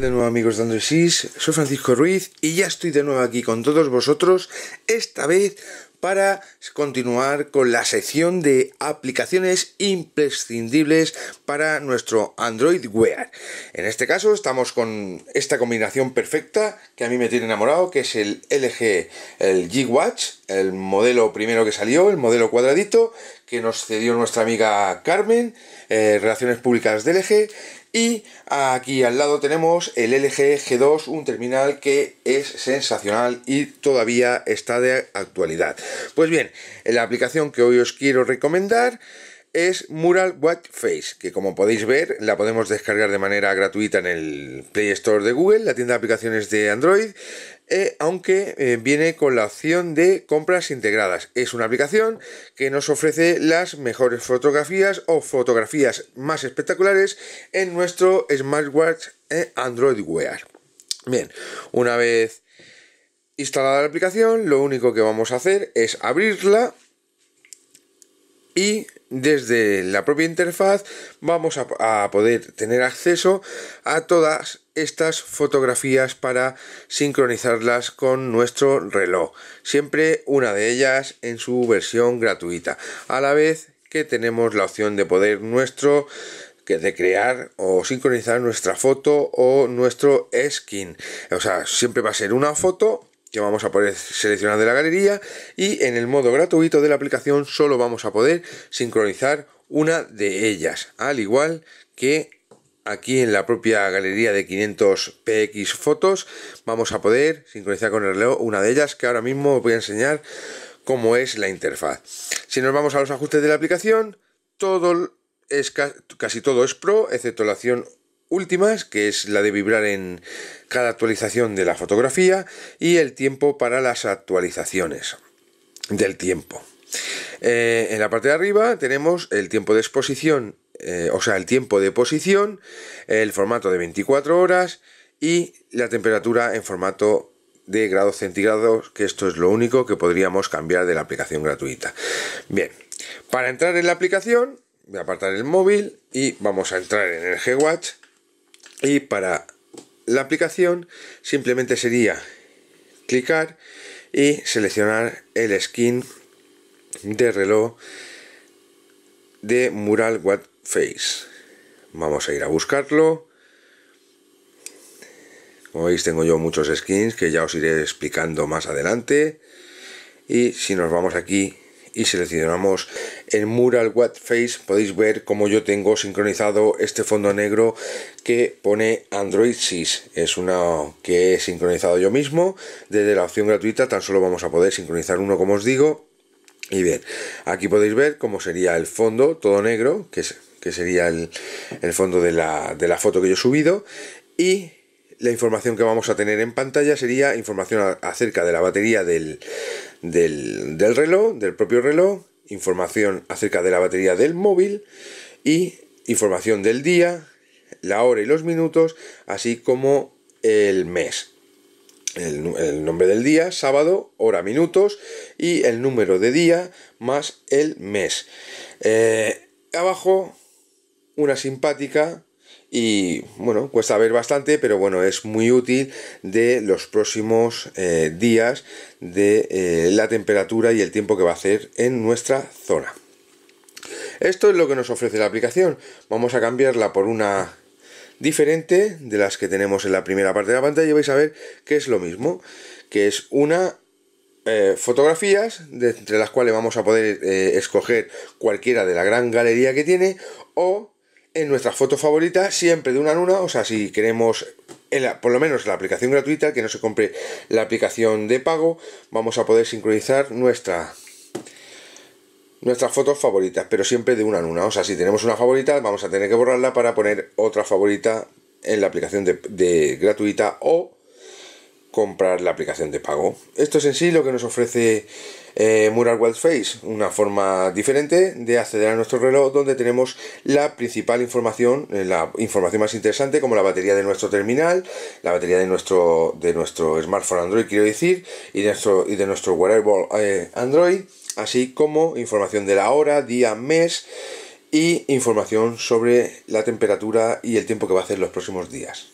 de nuevo amigos de Andresís? Soy Francisco Ruiz y ya estoy de nuevo aquí con todos vosotros, esta vez para continuar con la sección de aplicaciones imprescindibles para nuestro Android Wear. En este caso estamos con esta combinación perfecta que a mí me tiene enamorado, que es el LG, el G-Watch, el modelo primero que salió, el modelo cuadradito, que nos cedió nuestra amiga Carmen, eh, Relaciones Públicas de LG, y aquí al lado tenemos el LG G2, un terminal que es sensacional y todavía está de actualidad. Pues bien, la aplicación que hoy os quiero recomendar es Mural Face, que como podéis ver la podemos descargar de manera gratuita en el Play Store de Google, la tienda de aplicaciones de Android, eh, aunque eh, viene con la opción de compras integradas. Es una aplicación que nos ofrece las mejores fotografías o fotografías más espectaculares en nuestro smartwatch eh, Android Wear. Bien, una vez instalada la aplicación, lo único que vamos a hacer es abrirla y desde la propia interfaz vamos a, poder tener acceso a todas estas fotografías para sincronizarlas con nuestro reloj siempre una de ellas en su versión gratuita a la vez que tenemos la opción de poder nuestro que de crear o sincronizar nuestra foto o nuestro skin o sea siempre va a ser una foto que vamos a poder seleccionar de la galería y en el modo gratuito de la aplicación solo vamos a poder sincronizar una de ellas, al igual que aquí en la propia galería de 500 px fotos vamos a poder sincronizar con el reloj una de ellas que ahora mismo os voy a enseñar cómo es la interfaz. Si nos vamos a los ajustes de la aplicación, todo es, casi todo es pro, excepto la acción últimas, que es la de vibrar en cada actualización de la fotografía y el tiempo para las actualizaciones del tiempo. Eh, en la parte de arriba tenemos el tiempo de exposición, eh, o sea, el tiempo de posición, el formato de 24 horas y la temperatura en formato de grados centígrados, que esto es lo único que podríamos cambiar de la aplicación gratuita. Bien, para entrar en la aplicación, voy a apartar el móvil y vamos a entrar en el G-Watch y para la aplicación simplemente sería clicar y seleccionar el skin de reloj de Mural What Face. Vamos a ir a buscarlo. Como veis tengo yo muchos skins que ya os iré explicando más adelante. Y si nos vamos aquí y seleccionamos el mural white face podéis ver como yo tengo sincronizado este fondo negro que pone Android 6 es una que he sincronizado yo mismo desde la opción gratuita tan solo vamos a poder sincronizar uno como os digo y bien aquí podéis ver cómo sería el fondo todo negro que, que sería el, fondo de la, de la foto que yo he subido y la información que vamos a tener en pantalla sería información acerca de la batería del, reloj, del propio reloj, información acerca de la batería del móvil y información del día, la hora y los minutos, así como el mes. El, nombre del día, sábado, hora, minutos y el número de día más el mes. Eh, abajo, una simpática y bueno, cuesta ver bastante, pero bueno, es muy útil de los próximos eh, días de eh, la temperatura y el tiempo que va a hacer en nuestra zona. Esto es lo que nos ofrece la aplicación. Vamos a cambiarla por una diferente de las que tenemos en la primera parte de la pantalla y vais a ver que es lo mismo, que es una eh, fotografías, de entre las cuales vamos a poder escoger cualquiera de la gran galería que tiene o en nuestras fotos favoritas, siempre de una en una, o sea, si queremos por lo menos la aplicación gratuita, que no se compre la aplicación de pago, vamos a poder sincronizar nuestra nuestras fotos favoritas, pero siempre de una en una. O sea, si tenemos una favorita, vamos a tener que borrarla para poner otra favorita en la aplicación de, de gratuita o comprar la aplicación de pago. Esto es en sí lo que nos ofrece eh, Mural World Face, una forma diferente de acceder a nuestro reloj donde tenemos la principal información, eh, la información más interesante como la batería de nuestro terminal, la batería de nuestro, de nuestro smartphone Android quiero decir, y de nuestro, y de nuestro wearable eh, Android, así como información de la hora, día, mes y información sobre la temperatura y el tiempo que va a hacer los próximos días.